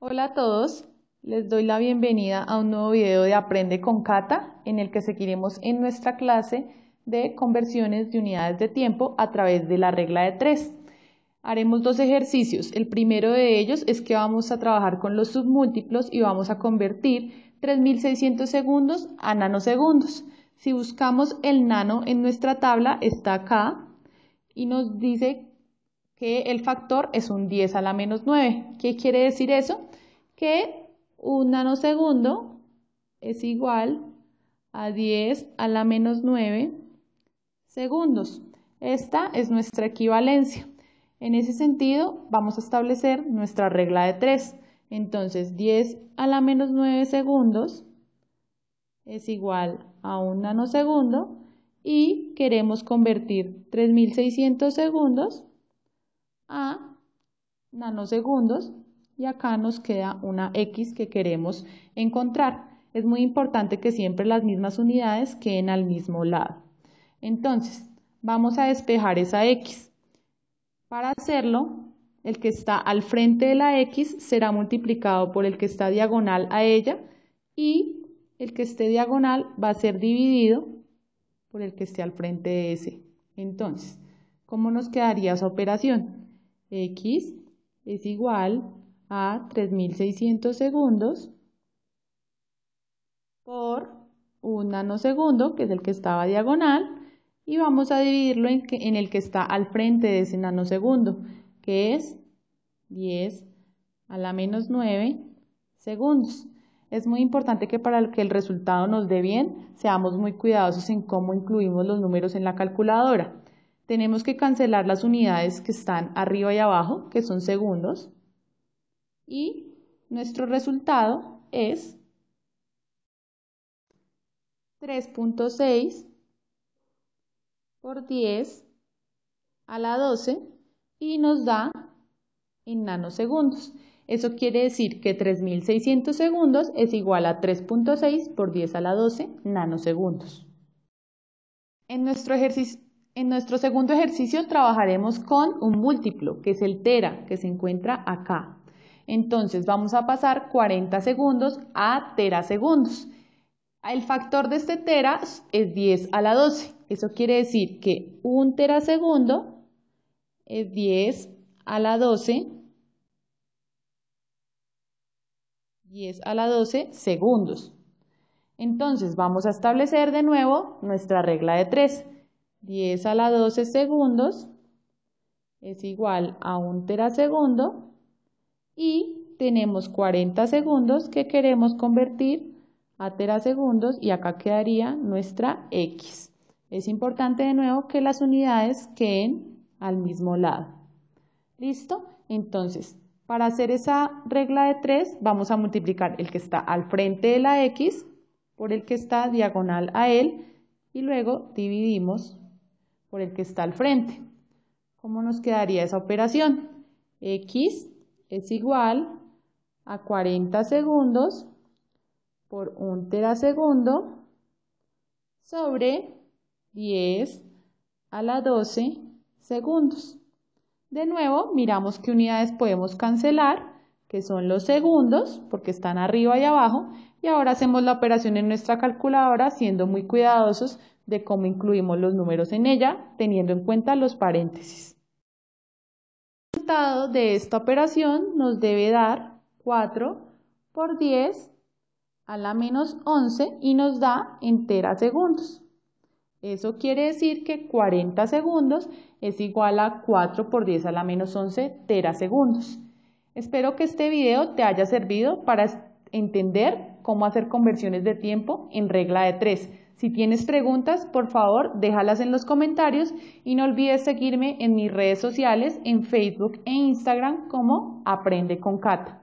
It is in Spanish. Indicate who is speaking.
Speaker 1: Hola a todos, les doy la bienvenida a un nuevo video de Aprende con Cata, en el que seguiremos en nuestra clase de conversiones de unidades de tiempo a través de la regla de 3. Haremos dos ejercicios. El primero de ellos es que vamos a trabajar con los submúltiplos y vamos a convertir 3600 segundos a nanosegundos. Si buscamos el nano en nuestra tabla, está acá y nos dice que el factor es un 10 a la menos 9. ¿Qué quiere decir eso? Que un nanosegundo es igual a 10 a la menos 9 segundos. Esta es nuestra equivalencia. En ese sentido, vamos a establecer nuestra regla de 3. Entonces, 10 a la menos 9 segundos es igual a un nanosegundo y queremos convertir 3600 segundos a nanosegundos y acá nos queda una X que queremos encontrar. Es muy importante que siempre las mismas unidades queden al mismo lado. Entonces, vamos a despejar esa X. Para hacerlo, el que está al frente de la X será multiplicado por el que está diagonal a ella y el que esté diagonal va a ser dividido por el que esté al frente de ese. Entonces, ¿cómo nos quedaría esa operación? X es igual a 3600 segundos por un nanosegundo, que es el que estaba diagonal, y vamos a dividirlo en, en, el que está al frente de ese nanosegundo, que es 10 a la menos 9 segundos. Es muy importante que para que el resultado nos dé bien, seamos muy cuidadosos en cómo incluimos los números en la calculadora tenemos que cancelar las unidades que están arriba y abajo, que son segundos, y nuestro resultado es 3.6 por 10 a la 12 y nos da en nanosegundos. Eso quiere decir que 3600 segundos es igual a 3.6 por 10 a la 12 nanosegundos. En nuestro ejercicio en nuestro segundo ejercicio trabajaremos con un múltiplo, que es el tera, que se encuentra acá. Entonces vamos a pasar 40 segundos a terasegundos. El factor de este tera es 10 a la 12. Eso quiere decir que un terasegundo es 10 a la 12. 10 a la 12 segundos. Entonces vamos a establecer de nuevo nuestra regla de 3. 10 a la 12 segundos es igual a un terasegundo y tenemos 40 segundos que queremos convertir a terasegundos y acá quedaría nuestra X. Es importante de nuevo que las unidades queden al mismo lado. ¿Listo? Entonces, para hacer esa regla de 3 vamos a multiplicar el que está al frente de la X por el que está diagonal a él y luego dividimos por el que está al frente. ¿Cómo nos quedaría esa operación? X es igual a 40 segundos por un terasegundo sobre 10 a la 12 segundos. De nuevo, miramos qué unidades podemos cancelar que son los segundos, porque están arriba y abajo, y ahora hacemos la operación en nuestra calculadora siendo muy cuidadosos de cómo incluimos los números en ella, teniendo en cuenta los paréntesis. El resultado de esta operación nos debe dar 4 por 10 a la menos 11 y nos da entera segundos. Eso quiere decir que 40 segundos es igual a 4 por 10 a la menos 11 segundos. Espero que este video te haya servido para entender cómo hacer conversiones de tiempo en regla de 3. Si tienes preguntas, por favor, déjalas en los comentarios y no olvides seguirme en mis redes sociales, en Facebook e Instagram como Aprende con Cata.